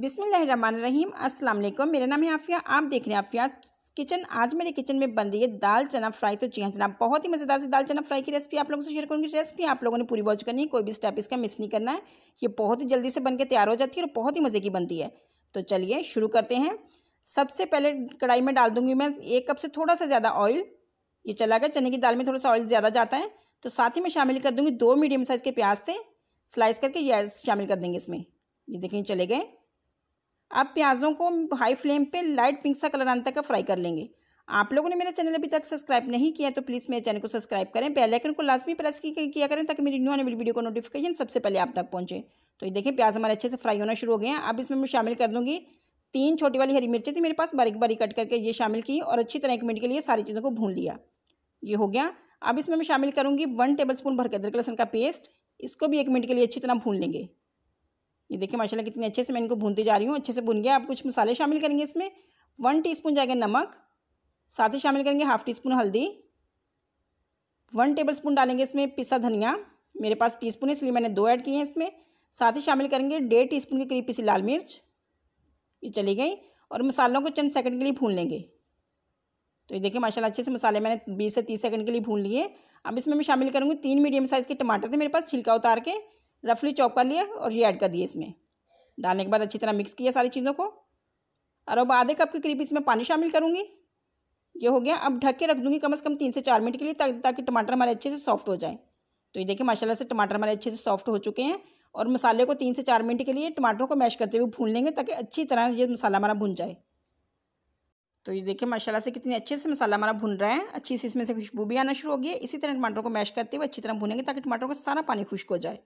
बिसमीम अस्सलाम वालेकुम मेरा नाम है आफिया आप देख रहे हैं आफिया किचन आज मेरे किचन में बन रही है दाल चना फ्राई तो जी हाँ जनाब बहुत ही मज़ेदार से दाल चना फ्राई की रेसिपी आप लोगों से शेयर करूँगी रेसिपी आप लोगों ने पूरी वॉच करनी है कोई भी स्टेप इसका मिस नहीं करना है ये बहुत ही जल्दी से बन के तैयार हो जाती है और बहुत ही मज़े की बनती है तो चलिए शुरू करते हैं सबसे पहले कढ़ाई में डाल दूँगी मैं एक कप से थोड़ा सा ज़्यादा ऑयल ये चला गया चने की दाल में थोड़ा सा ऑयल ज़्यादा जाता है तो साथ ही मैं शामिल कर दूँगी दो मीडियम साइज़ के प्याज से स्लाइस करके ये शामिल कर देंगे इसमें ये देखिए चले गए अब प्याज़ों को हाई फ्लेम पे लाइट पिंक सा कलर आने तक फ्राई कर लेंगे आप लोगों ने मेरा चैनल अभी तक सब्सक्राइब नहीं किया तो प्लीज़ मेरे चैनल को सब्सक्राइब करें बेल आइकन को लाजमी प्रेस किया करें ताकि मेरी न्यू आने वाली वीडियो को नोटिफिकेशन सबसे पहले आप तक पहुँचे तो ये देखें प्याज हमारे अच्छे से फ्राई होना शुरू हो गए हैं अब इसमें मैं शामिल कर दूँगी तीन छोटी वाली हरी मिर्चें थी मेरे पास बारीक बारीक कट करके ये शामिल की और अच्छी तरह एक मिनट के लिए सारी चीज़ों को भून लिया ये हो गया अब इसमें मैं शामिल करूँगी वन टेबल स्पून भर के अदरक लहसन का पेस्ट इसको भी एक मिनट के लिए अच्छी तरह भून लेंगे ये देखिए माशाल्लाह कितने अच्छे से मैं इनको भूनती जा रही हूँ अच्छे से भून गया आप कुछ मसाले शामिल करेंगे इसमें वन टीस्पून जाएगा नमक साथ ही शामिल करेंगे हाफ़ टी स्पून हल्दी वन टेबल स्पून डालेंगे इसमें पिसा धनिया मेरे पास टी स्पून है इसलिए मैंने दो ऐड किए हैं इसमें साथ ही शामिल करेंगे डेढ़ टी स्पून के करीब पिसी लाल मिर्च ये चली गई और मसालों को चंद सेकेंड के लिए भून लेंगे तो ये देखिए माशाल्लाह अच्छे से मसाले मैंने बीस से तीस सेकंड के लिए भून लिए अब इसमें मैं शामिल करूँगी तीन मीडियम साइज़ के टमाटर थे मेरे पास छिलका उतार के रफली चॉप कर लिया और ये ऐड कर दिए इसमें डालने के बाद अच्छी तरह मिक्स किया सारी चीज़ों को और अब आधे कप के करीब इसमें पानी शामिल करूँगी ये हो गया अब ढक के रख दूँगी कम से कम तीन से चार मिनट के लिए ताकि टमाटर हमारे अच्छे से सॉफ्ट हो जाए तो ये देखिए माशाल्लाह से टमाटर हमारे अच्छे से सॉफ्ट हो चुके हैं और मसाले को तीन से चार मिनट के लिए टमाटरों को मैश करते हुए भून लेंगे ताकि अच्छी तरह ये मसाला हमारा भुन जाए तो ये देखिए माशाला से कितने अच्छे से मसाला हमारा भुन रहा है अच्छी से इसमें से खुशबू भी आना शुरू हो गया इसी तरह टमाटरों को मैश करते हुए अच्छी तरह भुनेंगे ताकि टमाटरों का सारा पानी खुश्क हो जाए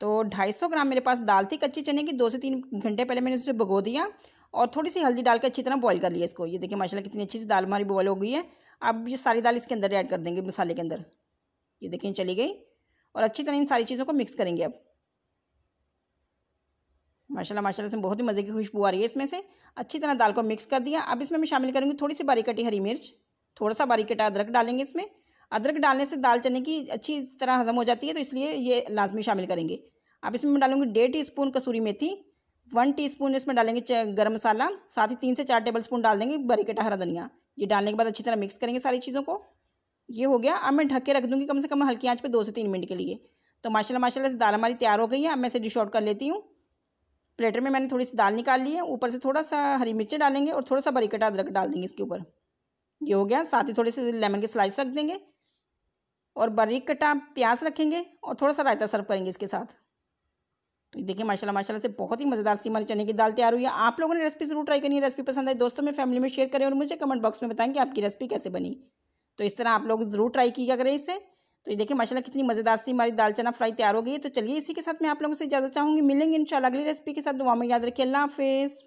तो 250 ग्राम मेरे पास दाल थी कच्चे चने की दो से तीन घंटे पहले मैंने उसे भगो दिया और थोड़ी सी हल्दी डाल के अच्छी तरह बॉईल कर लिया इसको ये देखिए माशाल्लाह कितनी अच्छी सी दाल हमारी बॉयल हो गई है अब ये सारी दाल इसके अंदर ऐड कर देंगे मसाले के अंदर ये देखिए चली गई और अच्छी तरह इन सारी चीज़ों को मिक्स करेंगे अब माशाला माशा से बहुत ही मज़े की खुशबू आ रही है इसमें से अच्छी तरह दाल को मिक्स कर दिया अब इसमें मैं शामिल करूँगी थोड़ी सी कटी हरी मिर्च थोड़ा सा कटा अदरक डालेंगे इसमें अदरक डालने से दाल चने की अच्छी तरह हजम हो जाती है तो इसलिए ये लाजमी शामिल करेंगे अब इसमें मैं डालूंगी डेढ़ टी स्पून कसूरी मेथी वन टी स्पून इसमें डालेंगे गर्म मसाला साथ ही तीन से चार टेबल स्पून डाल देंगे बरी कटा हरा धनिया ये डालने के बाद अच्छी तरह मिक्स करेंगे सारी चीज़ों को ये हो गया अब मैं ढक के रख दूँगी कम से कम हल्की आँच पर दो से तीन मिनट के लिए तो माशाला माशाला से दाल हमारी तैयार हो गई है अब मैं इसे डिश आउट कर लेती हूँ प्लेटर में मैंने थोड़ी सी दाल निकाल ली है ऊपर से थोड़ा सा हरी मिर्चें डालेंगे और थोड़ा सा बरी कटा अदरक डाल देंगे इसके ऊपर ये हो गया साथ ही थोड़े से लेमन के स्लाइस रख देंगे और बारीक कटा प्याज रखेंगे और थोड़ा सा रायता सर्व करेंगे इसके साथ तो देखिए माशाल्लाह माशाल्लाह से बहुत ही मज़ेदार सी हमारी चने की दाल तैयार हुई है आप लोगों ने रेसिपी ज़रूर ट्राई करनी है रेसिपी पसंद आई दोस्तों में फैमिली में शेयर करें और मुझे कमेंट बॉक्स में बताएं कि आपकी रेसिपी कैसे बनी तो इस तरह आप लोग ज़रूर ट्राई किया करें इसे तो ये देखिए माशाला कितनी मज़ेदार सी हमारी दाल चना फ्राई तैयार हो गई है तो चलिए इसी के साथ मैं आप लोगों से ज़्यादा चाहूँगी मिलेंगे इन अगली रेसिपी के साथ दुआ में याद रखिए अल्लाह हाफिज़